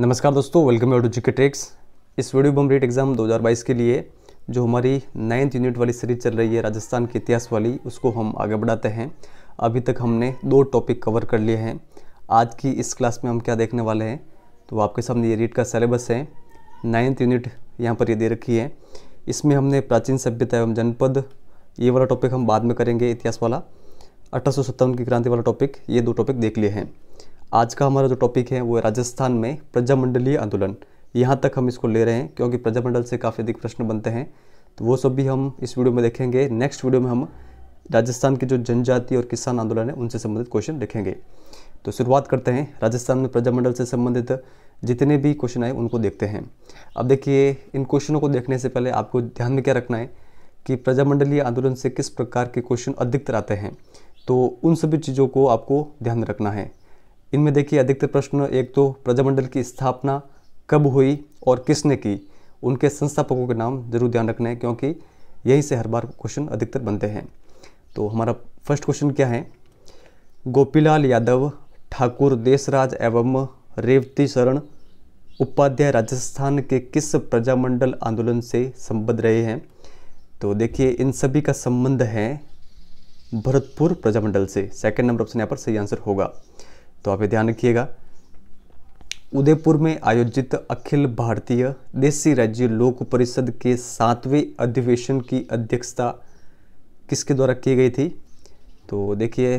नमस्कार दोस्तों welcome you to GK tricks इस वीडियो बम रेट एग्ज़ाम 2022 के लिए जो हमारी नाइन्थ यूनिट वाली सीरीज चल रही है राजस्थान के इतिहास वाली उसको हम आगे बढ़ाते हैं अभी तक हमने दो टॉपिक कवर कर लिए हैं आज की इस क्लास में हम क्या देखने वाले हैं तो आपके सामने ये रीट का सिलेबस है नाइन्थ यूनिट यहाँ पर ये दे रखी है इसमें हमने प्राचीन सभ्यता एवं जनपद ये वाला टॉपिक हम बाद में करेंगे इतिहास वाला अठारह की क्रांति वाला टॉपिक ये दो टॉपिक देख लिए हैं आज का हमारा जो टॉपिक है वो है राजस्थान में प्रजामंडलीय आंदोलन यहाँ तक हम इसको ले रहे हैं क्योंकि प्रजामंडल से काफ़ी अधिक प्रश्न बनते हैं तो वो सब भी हम इस वीडियो में देखेंगे नेक्स्ट वीडियो में हम राजस्थान के जो जनजाति और किसान आंदोलन है उनसे संबंधित क्वेश्चन देखेंगे तो शुरुआत करते हैं राजस्थान में प्रजामंडल से संबंधित जितने भी क्वेश्चन आए उनको देखते हैं अब देखिए इन क्वेश्चनों को देखने से पहले आपको ध्यान में क्या रखना है कि प्रजामंडलीय आंदोलन से किस प्रकार के क्वेश्चन अधिकतर आते हैं तो उन सभी चीज़ों को आपको ध्यान में रखना है इनमें देखिए अधिकतर प्रश्न एक तो प्रजामंडल की स्थापना कब हुई और किसने की उनके संस्थापकों के नाम जरूर ध्यान रखना है क्योंकि यहीं से हर बार क्वेश्चन अधिकतर बनते हैं तो हमारा फर्स्ट क्वेश्चन क्या है गोपीलाल यादव ठाकुर देशराज एवं रेवती शरण उपाध्याय राजस्थान के किस प्रजामंडल आंदोलन से संबद्ध रहे हैं तो देखिए इन सभी का संबंध है भरतपुर प्रजामंडल से सेकंड नंबर ऑप्शन यहाँ पर सही आंसर होगा तो आप ये ध्यान रखिएगा उदयपुर में आयोजित अखिल भारतीय देसी राज्य लोक परिषद के सातवें अधिवेशन की अध्यक्षता किसके द्वारा की गई थी तो देखिए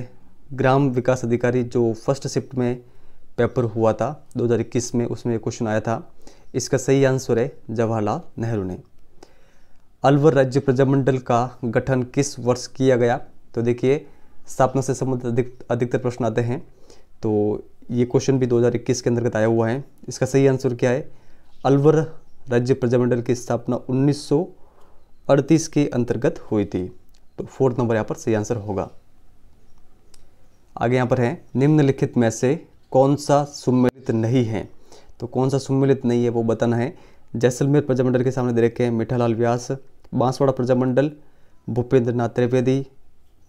ग्राम विकास अधिकारी जो फर्स्ट शिफ्ट में पेपर हुआ था 2021 में उसमें क्वेश्चन आया था इसका सही आंसर है जवाहरलाल नेहरू ने अलवर राज्य प्रजामंडल का गठन किस वर्ष किया गया तो देखिए स्थापना से संबंधित अधिक अधिकतर प्रश्न आते हैं तो ये क्वेश्चन भी 2021 के अंतर्गत आया हुआ है इसका सही आंसर क्या है अलवर राज्य प्रजामंडल की स्थापना उन्नीस के अंतर्गत हुई थी तो फोर्थ नंबर यहाँ पर सही आंसर होगा आगे यहाँ पर है निम्नलिखित में से कौन सा सम्मिलित नहीं है तो कौन सा सम्मिलित नहीं है वो बताना है जैसलमेर प्रजामंडल के सामने देखे हैं मीठालाल व्यास बांसवाड़ा प्रजामंडल भूपेंद्र नाथ त्रिवेदी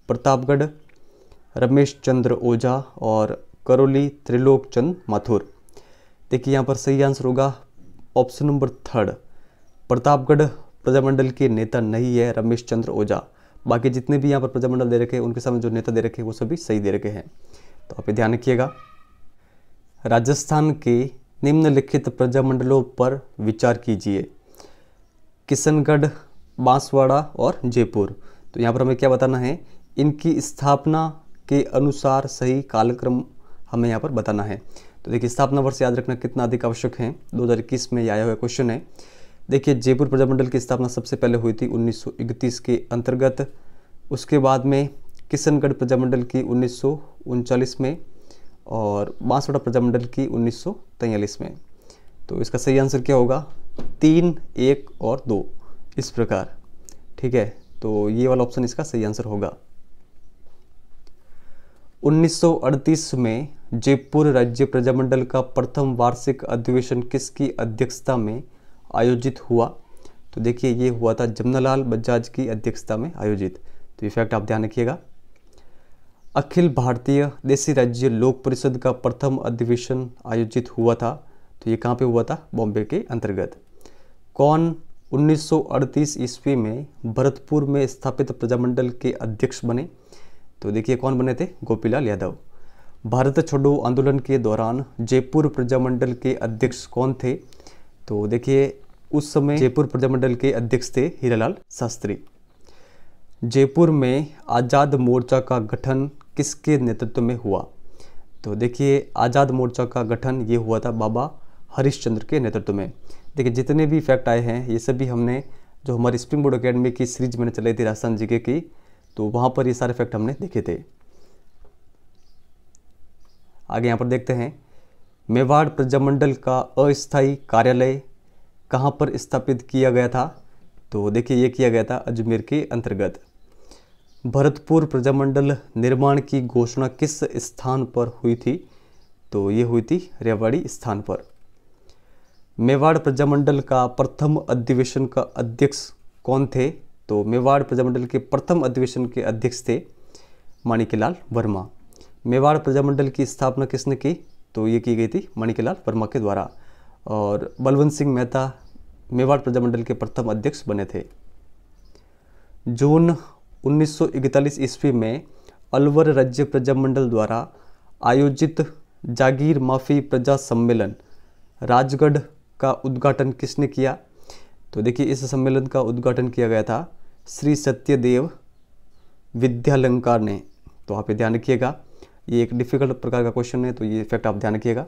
प्रतापगढ़ रमेश चंद्र ओझा और करोली त्रिलोक चंद माथुर देखिए यहाँ पर सही आंसर होगा option number third Pratapgarh Prajamandal के नेता नहीं है रमेश चंद्र ओझा बाकी जितने भी यहाँ पर प्रजामंडल दे रखे हैं उनके सामने जो नेता दे रखे हैं वो सभी सही दे रखे हैं तो आप ध्यान रखिएगा राजस्थान के निम्नलिखित प्रजामंडलों पर विचार कीजिए किशनगढ़ बांसवाड़ा और जयपुर तो यहाँ पर हमें क्या बताना है इनकी स्थापना के अनुसार सही कालक्रम हमें यहाँ पर बताना है तो देखिए स्थापना वर्ष याद रखना कितना अधिक आवश्यक है दो में आया हुआ क्वेश्चन है देखिए जयपुर प्रजामंडल की स्थापना सबसे पहले हुई थी उन्नीस के अंतर्गत उसके बाद में किशनगढ़ प्रजामंडल की उन्नीस में और बांसवाड़ा प्रजामंडल की उन्नीस में तो इसका सही आंसर क्या होगा तीन एक और दो इस प्रकार ठीक है तो ये वाला ऑप्शन इसका सही आंसर होगा 1938 में जयपुर राज्य प्रजामंडल का प्रथम वार्षिक अधिवेशन किसकी अध्यक्षता में आयोजित हुआ तो देखिए ये हुआ था जमनालाल बजाज की अध्यक्षता में आयोजित तो ये फैक्ट आप ध्यान रखिएगा अखिल भारतीय देसी राज्य लोक परिषद का प्रथम अधिवेशन आयोजित हुआ था तो ये कहाँ पे हुआ था बॉम्बे के अंतर्गत कौन उन्नीस ईस्वी में भरतपुर में स्थापित प्रजामंडल के अध्यक्ष बने तो देखिए कौन बने थे गोपीलाल यादव भारत छोड़ो आंदोलन के दौरान जयपुर प्रजामंडल के अध्यक्ष कौन थे तो देखिए उस समय जयपुर प्रजामंडल के अध्यक्ष थे हीरालाल शास्त्री जयपुर में आज़ाद मोर्चा का गठन किसके नेतृत्व में हुआ तो देखिए आज़ाद मोर्चा का गठन ये हुआ था बाबा हरिश्चंद्र के नेतृत्व में देखिए जितने भी फैक्ट आए हैं ये सभी हमने जो हमारी स्प्रिंग बोर्ड अकेडमी की सीरीज मैंने चलाई थी राजस्थान जी की तो वहाँ पर ये सारे फैक्ट हमने देखे थे आगे यहाँ पर देखते हैं मेवाड़ प्रजामंडल का अस्थायी कार्यालय कहाँ पर स्थापित किया गया था तो देखिए ये किया गया था अजमेर के अंतर्गत भरतपुर प्रजामंडल निर्माण की घोषणा किस स्थान पर हुई थी तो ये हुई थी रेवाड़ी स्थान पर मेवाड़ प्रजामंडल का प्रथम अधिवेशन का अध्यक्ष कौन थे तो मेवाड़ प्रजामंडल के प्रथम अधिवेशन के अध्यक्ष थे माणिकलाल वर्मा मेवाड़ प्रजामंडल की स्थापना किसने की तो ये की गई थी माणिकलाल वर्मा के द्वारा और बलवंत सिंह मेहता मेवाड़ प्रजामंडल के प्रथम अध्यक्ष बने थे जून 1941 ईस्वी में अलवर राज्य प्रजामंडल द्वारा आयोजित जागीर माफ़ी प्रजा सम्मेलन राजगढ़ का उद्घाटन किसने किया तो देखिए इस सम्मेलन का उद्घाटन किया गया था श्री सत्यदेव विद्यालंकार ने तो आप ये ध्यान रखिएगा ये एक डिफ़िकल्ट प्रकार का क्वेश्चन है तो ये इफेक्ट आप ध्यान रखिएगा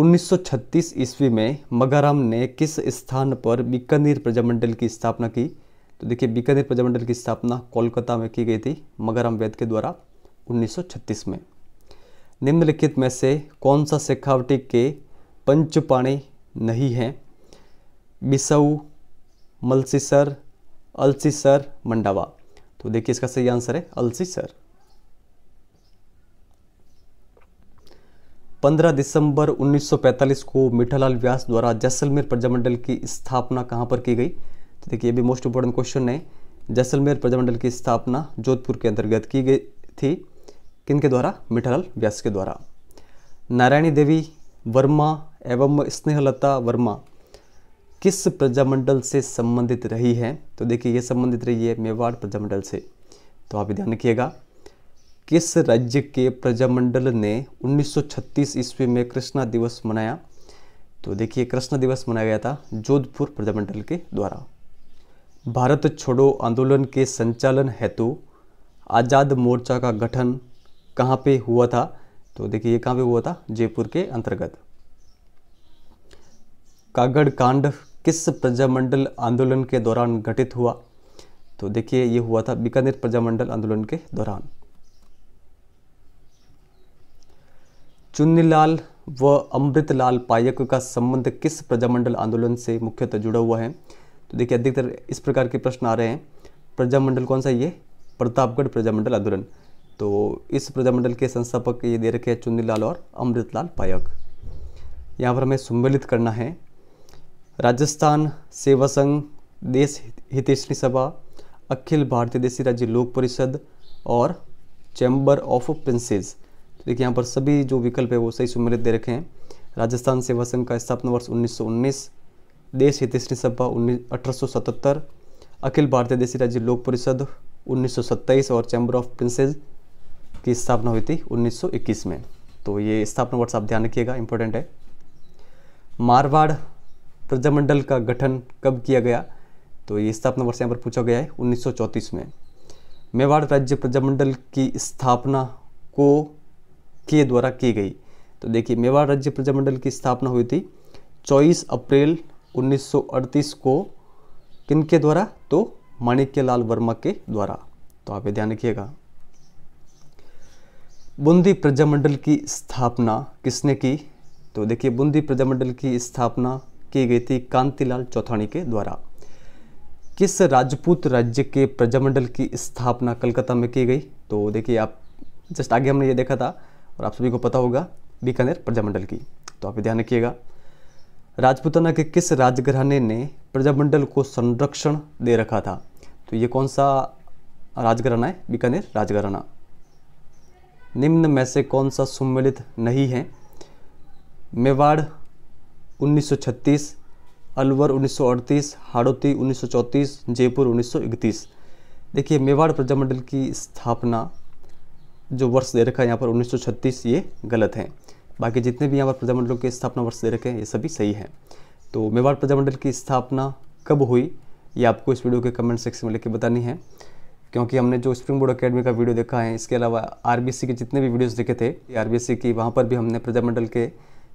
1936 ईस्वी में मगाराम ने किस स्थान पर बीकानेर प्रजामंडल की स्थापना की तो देखिए बीकानेर प्रजामंडल की स्थापना कोलकाता में की गई थी मगाराम वैद के द्वारा 1936 में निम्नलिखित में से कौन सा शेखावटी के पंचपाणी नहीं हैं बिसऊ मलसीसर अलसी सर मंडावा तो देखिए इसका सही आंसर है अलसी सर 15 दिसंबर 1945 को मीठालाल व्यास द्वारा जैसलमेर प्रजामंडल की स्थापना कहाँ पर की गई तो देखिए ये भी मोस्ट इंपॉर्टेंट क्वेश्चन है जैसलमेर प्रजामंडल की स्थापना जोधपुर के अंतर्गत की गई थी किन के द्वारा मिठालाल व्यास के द्वारा नारायणी देवी वर्मा एवं स्नेहलता वर्मा किस प्रजामंडल से संबंधित रही है तो देखिए ये संबंधित रही है मेवाड़ प्रजामंडल से तो आप ध्यान रखिएगा किस राज्य के प्रजामंडल ने 1936 ईस्वी में कृष्णा दिवस मनाया तो देखिए कृष्णा दिवस मनाया गया था जोधपुर प्रजामंडल के द्वारा भारत छोड़ो आंदोलन के संचालन हेतु आज़ाद मोर्चा का गठन कहाँ पे हुआ था तो देखिए ये कहाँ पे हुआ था जयपुर के अंतर्गत कागड़ कांड किस प्रजामंडल आंदोलन के दौरान घटित हुआ तो देखिए ये हुआ था बीकानेर प्रजामंडल आंदोलन के दौरान चुन्नीलाल व अमृतलाल पायक का संबंध किस प्रजामंडल आंदोलन से मुख्यतः जुड़ा हुआ है तो देखिए अधिकतर इस प्रकार के प्रश्न आ रहे हैं प्रजामंडल कौन सा ये प्रतापगढ़ प्रजामंडल आंदोलन तो इस प्रजामंडल के संस्थापक ये दे रखे हैं चुन्नीलाल और अमृतलाल पायक यहाँ पर हमें सम्मिलित करना है राजस्थान सेवा संघ देश हितेशनी सभा अखिल भारतीय देसी राज्य लोक परिषद और चैम्बर ऑफ प्रिंसेस तो देखिए यहाँ पर सभी जो विकल्प है वो सही सुमेलित दे रखे हैं राजस्थान सेवा संघ का स्थापना वर्ष 1919 देश हितेशनी सभा उन्नीस अठारह अखिल भारतीय देसी राज्य लोक परिषद 1927 और चैम्बर ऑफ प्रिंसेज की स्थापना हुई थी 1921 में तो ये स्थापना वर्ष आप ध्यान रखिएगा इंपॉर्टेंट है मारवाड़ प्रजामंडल का गठन कब किया गया तो ये स्थापना वर्ष यहाँ पर पूछा गया है 1934 में मेवाड़ राज्य प्रजामंडल की स्थापना को के द्वारा की गई तो देखिए मेवाड़ राज्य प्रजामंडल की स्थापना हुई थी 24 अप्रैल 1938 को किन के द्वारा तो माणिक्यलाल वर्मा के द्वारा तो आप ये ध्यान रखिएगा बूंदी प्रजामंडल की स्थापना किसने की तो देखिए बूंदी प्रजामंडल की स्थापना की गई थी कांतिलाल चौथाणी के द्वारा किस राजपूत राज्य के प्रजामंडल की स्थापना कलकत्ता में की गई तो देखिए आप जस्ट आगे हमने ये देखा था और आप सभी को पता होगा बीकानेर प्रजामंडल की तो आप ध्यान रखिएगा राजपूताना के किस राजघराने ने प्रजामंडल को संरक्षण दे रखा था तो ये कौन सा राजघराना है बीकानेर राजघराना निम्न में से कौन सा सम्मिलित नहीं है मेवाड़ 1936 अलवर 1938 हाड़ोती 1934 जयपुर 1931 देखिए मेवाड़ प्रजामंडल की स्थापना जो वर्ष दे रखा है यहाँ पर 1936 ये गलत हैं बाकी जितने भी यहाँ पर प्रजामंडलों के स्थापना वर्ष दे रखे हैं ये सभी सही हैं तो मेवाड़ प्रजामंडल की स्थापना कब हुई ये आपको इस वीडियो के कमेंट सेक्शन में लेके बतानी है क्योंकि हमने जो स्प्रिंग बोर्ड अकेडमी का वीडियो देखा है इसके अलावा आरबीसी के जितने भी वीडियोस देखे थे आरबीसी की वहाँ पर भी हमने प्रजामंडल के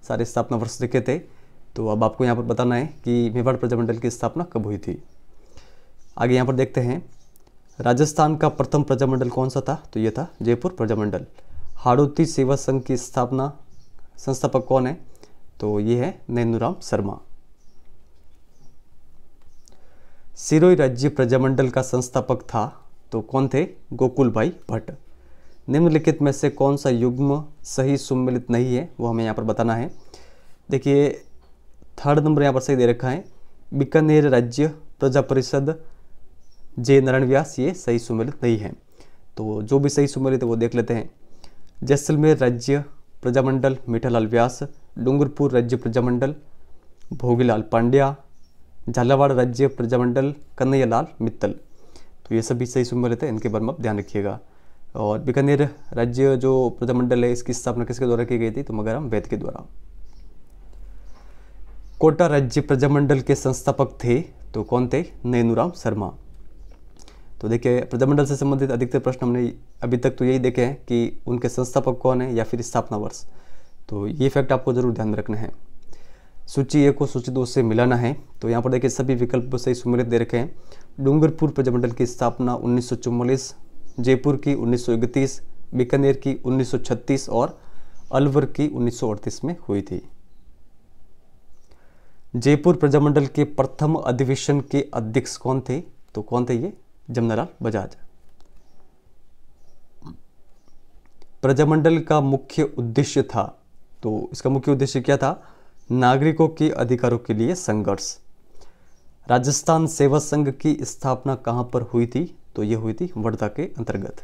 सारे स्थापना वर्ष देखे थे तो अब आपको यहाँ पर बताना है कि मेवाड़ प्रजामंडल की स्थापना कब हुई थी आगे यहाँ पर देखते हैं राजस्थान का प्रथम प्रजामंडल कौन सा था तो ये था जयपुर प्रजामंडल हाड़ोती सेवा संघ की स्थापना संस्थापक कौन है तो ये है नैनूराम शर्मा सिरोई राज्य प्रजामंडल का संस्थापक था तो कौन थे गोकुल भाई भट्ट निम्नलिखित में से कौन सा युग्म सही सम्मिलित नहीं है वो हमें यहाँ पर बताना है देखिए थर्ड नंबर यहाँ पर सही दे रखा है बीकानेर राज्य प्रजा परिषद जे नारायण व्यास ये सही सुमेलित नहीं है तो जो भी सही सुमेलित है वो देख लेते हैं जैसलमेर राज्य प्रजामंडल मीठालाल व्यास डूंगरपुर राज्य प्रजामंडल भोगीलाल पांड्या झालावाड़ राज्य प्रजामंडल कन्हैयालाल मित्तल तो ये सभी सही सुमेलित है इनके बारे में आप ध्यान रखिएगा और बीकानेर राज्य जो प्रजामंडल है इसकी स्थापना किसके द्वारा की गई थी तो मगर हम वैद के द्वारा कोटा राज्य प्रजामंडल के संस्थापक थे तो कौन थे नैनूराम शर्मा तो देखिए प्रजामंडल से संबंधित अधिकतर प्रश्न हमने अभी तक तो यही देखे हैं कि उनके संस्थापक कौन है या फिर स्थापना वर्ष तो ये फैक्ट आपको जरूर ध्यान में रखना है सूची एक को सूची दो से मिलाना है तो यहाँ पर देखिए सभी विकल्प सही सुमेलित दे रखे हैं डूंगरपुर प्रजामंडल की स्थापना उन्नीस जयपुर की उन्नीस बीकानेर की उन्नीस और अलवर की उन्नीस में हुई थी जयपुर प्रजामंडल के प्रथम अधिवेशन के अध्यक्ष कौन थे तो कौन थे ये जमनालाल बजाज प्रजामंडल का मुख्य उद्देश्य था तो इसका मुख्य उद्देश्य क्या था नागरिकों के अधिकारों के लिए संघर्ष राजस्थान सेवा संघ की स्थापना कहां पर हुई थी तो यह हुई थी वर्धा के अंतर्गत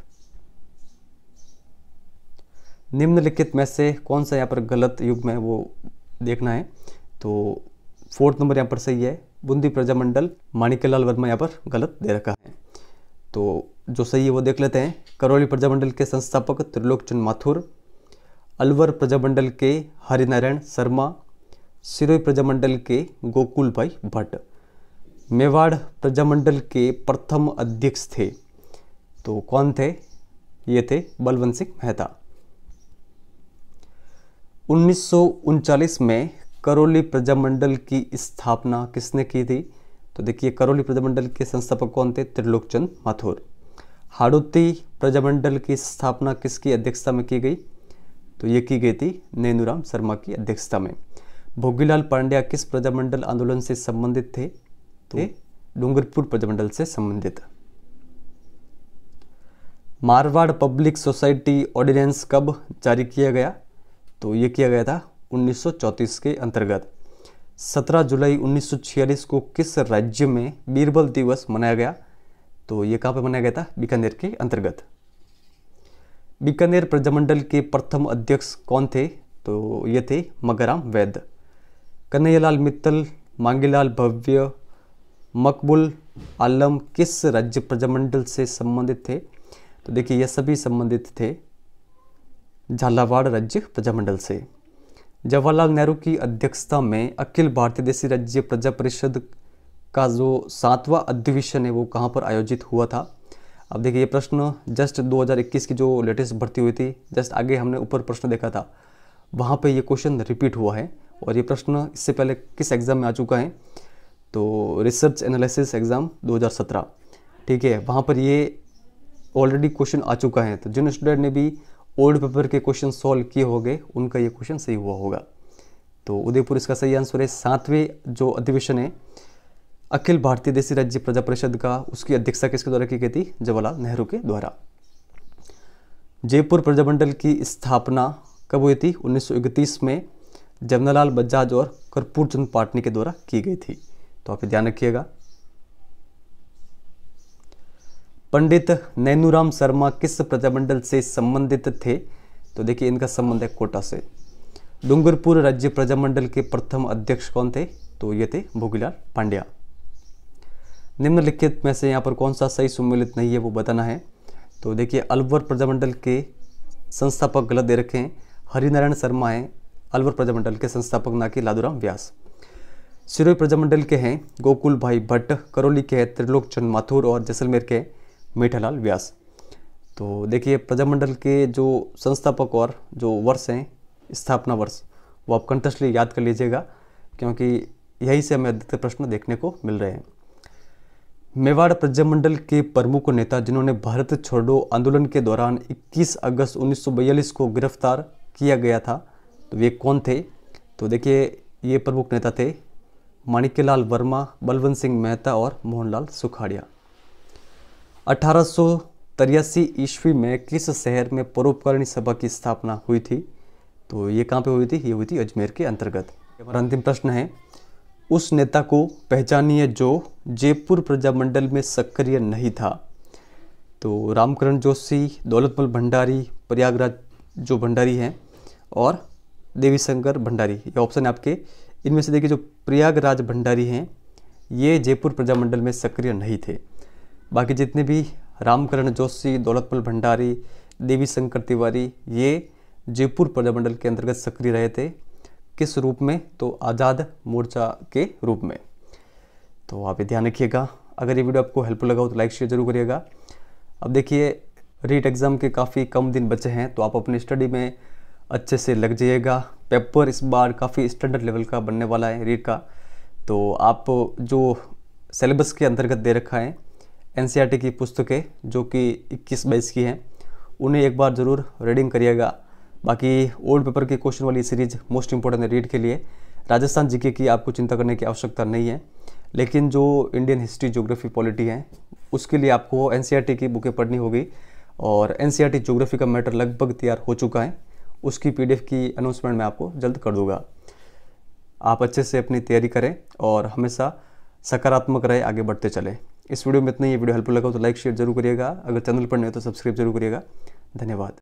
निम्नलिखित में से कौन सा यहां पर गलत युग में वो देखना है तो फोर्थ नंबर यहाँ पर सही है बूंदी प्रजामंडल माणिकलाल वर्मा यहाँ पर गलत दे रखा है तो जो सही है वो देख लेते हैं करौली प्रजामंडल के संस्थापक त्रिलोक चंद माथुर अलवर प्रजामंडल के हरिनारायण शर्मा सिरोही प्रजामंडल के गोकुल भाई भट्ट मेवाड़ प्रजामंडल के प्रथम अध्यक्ष थे तो कौन थे ये थे बलवंत सिंह मेहता उन्नीस में करौली प्रजामंडल की स्थापना किसने की थी तो देखिए करौली प्रजामंडल के संस्थापक कौन थे त्रिलोक चंद माथुर हाड़ोती प्रजामंडल की स्थापना किसकी अध्यक्षता में की गई तो ये की गई थी नेनुराम शर्मा की अध्यक्षता में भोगीलाल पांड्या किस प्रजामंडल आंदोलन से संबंधित थे तो हम्म। डूंगरपुर प्रजामंडल से संबंधित मारवाड़ पब्लिक सोसाइटी ऑर्डिनेंस कब जारी किया गया तो ये किया गया था 1934 के अंतर्गत 17 जुलाई 1946 को किस राज्य में बीरबल दिवस मनाया गया तो ये कहाँ पे मनाया गया था बीकानेर के अंतर्गत बीकानेर प्रजामंडल के प्रथम अध्यक्ष कौन थे तो ये थे मगराम वैद्य कन्हैयालाल मित्तल मांगीलाल भव्य मकबुल आलम किस राज्य प्रजामंडल से संबंधित थे तो देखिए ये सभी संबंधित थे झालावाड़ राज्य प्रजामंडल से जवाहरलाल नेहरू की अध्यक्षता में अखिल भारतीय देशी राज्य प्रजा परिषद का जो सातवां अधिवेशन है वो कहाँ पर आयोजित हुआ था अब देखिए ये प्रश्न जस्ट 2021 की जो लेटेस्ट भर्ती हुई थी जस्ट आगे हमने ऊपर प्रश्न देखा था वहाँ पे ये क्वेश्चन रिपीट हुआ है और ये प्रश्न इससे पहले किस एग्ज़ाम में आ चुका है तो रिसर्च एनालिसिस एग्ज़ाम 2017 ठीक है वहाँ पर ये ऑलरेडी क्वेश्चन आ चुका है तो जिन स्टूडेंट ने भी ओल्ड पेपर के क्वेश्चन सॉल्व किए हो गए उनका ये क्वेश्चन सही हुआ होगा तो उदयपुर इसका सही आंसर है सातवें जो अधिवेशन है अखिल भारतीय देसी राज्य प्रजा परिषद का उसकी अध्यक्षता किसके द्वारा की गई थी जवाहरलाल नेहरू के द्वारा जयपुर प्रजामंडल की स्थापना कब हुई थी उन्नीस में जमनालाल बजाज और कर्पूर चंद पाटनी के द्वारा की गई थी तो आप ध्यान रखिएगा पंडित नैनूराम शर्मा किस प्रजामंडल से संबंधित थे तो देखिए इनका संबंध है कोटा से डूंगरपुर राज्य प्रजामंडल के प्रथम अध्यक्ष कौन थे तो ये थे भोगीलाल पांड्या निम्नलिखित में से यहाँ पर कौन सा सही सम्मिलित नहीं है वो बताना है तो देखिए अलवर प्रजामंडल के संस्थापक गलत दे रखे हैं हरिनारायण शर्मा हैं अलवर प्रजामंडल के संस्थापक ना कि लादूराम व्यास सिरोही प्रजामंडल के हैं गोकुल भाई भट्ट करौली के हैं त्रिलोक चंद माथुर और जैसलमेर के हैं मीठालाल व्यास तो देखिए प्रजामंडल के जो संस्थापक और जो वर्ष हैं स्थापना वर्ष वो आप कंटस्टली याद कर लीजिएगा क्योंकि यही से हमें अधिकतर प्रश्न देखने को मिल रहे हैं मेवाड़ प्रजामंडल के प्रमुख नेता जिन्होंने भारत छोड़ो आंदोलन के दौरान 21 अगस्त 1942 को गिरफ्तार किया गया था तो वे कौन थे तो देखिए ये प्रमुख नेता थे माणिक्यलाल वर्मा बलवंत सिंह मेहता और मोहनलाल सुखाड़िया अठारह ईस्वी में किस शहर में परोपकारिणी सभा की स्थापना हुई थी तो ये कहाँ पे हुई थी ये हुई थी अजमेर के अंतर्गत हमारा अंतिम प्रश्न है उस नेता को पहचानिए जो जयपुर प्रजामंडल में सक्रिय नहीं था तो रामकरण जोशी दौलतमल भंडारी प्रयागराज जो भंडारी हैं और देवी शंकर भंडारी ये ऑप्शन है आपके इनमें से देखिए जो प्रयागराज भंडारी हैं ये जयपुर प्रजामंडल में सक्रिय नहीं थे बाकी जितने भी रामकरण जोशी दौलतपल भंडारी देवी शंकर तिवारी ये जयपुर प्रजामंडल के अंतर्गत सक्रिय रहे थे किस रूप में तो आज़ाद मोर्चा के रूप में तो आप ये ध्यान रखिएगा अगर ये वीडियो आपको हेल्पफुल लगा हो तो लाइक शेयर जरूर करिएगा अब देखिए रीट एग्ज़ाम के काफ़ी कम दिन बचे हैं तो आप अपनी स्टडी में अच्छे से लग जाइएगा पेपर इस बार काफ़ी स्टैंडर्ड लेवल का बनने वाला है रीट का तो आप जो सिलेबस के अंतर्गत दे रखा है एन की पुस्तकें जो कि इक्कीस बाईस की हैं उन्हें एक बार ज़रूर रीडिंग करिएगा बाकी ओल्ड पेपर के क्वेश्चन वाली सीरीज मोस्ट इंपॉर्टेंट है रीड के लिए राजस्थान जीके की आपको चिंता करने की आवश्यकता नहीं है लेकिन जो इंडियन हिस्ट्री ज्योग्राफी पॉलिटी है उसके लिए आपको एन की बुकें पढ़नी होगी और एन ज्योग्राफी का मैटर लगभग तैयार हो चुका है उसकी पी की अनाउंसमेंट मैं आपको जल्द कर दूँगा आप अच्छे से अपनी तैयारी करें और हमेशा सकारात्मक रहे आगे बढ़ते चलें इस वीडियो में इतना ही वीडियो हेल्पफुल लगा तो लाइक शेयर जरूर करिएगा अगर चैनल पर नहीं हो तो सब्सक्राइब जरूर करिएगा धन्यवाद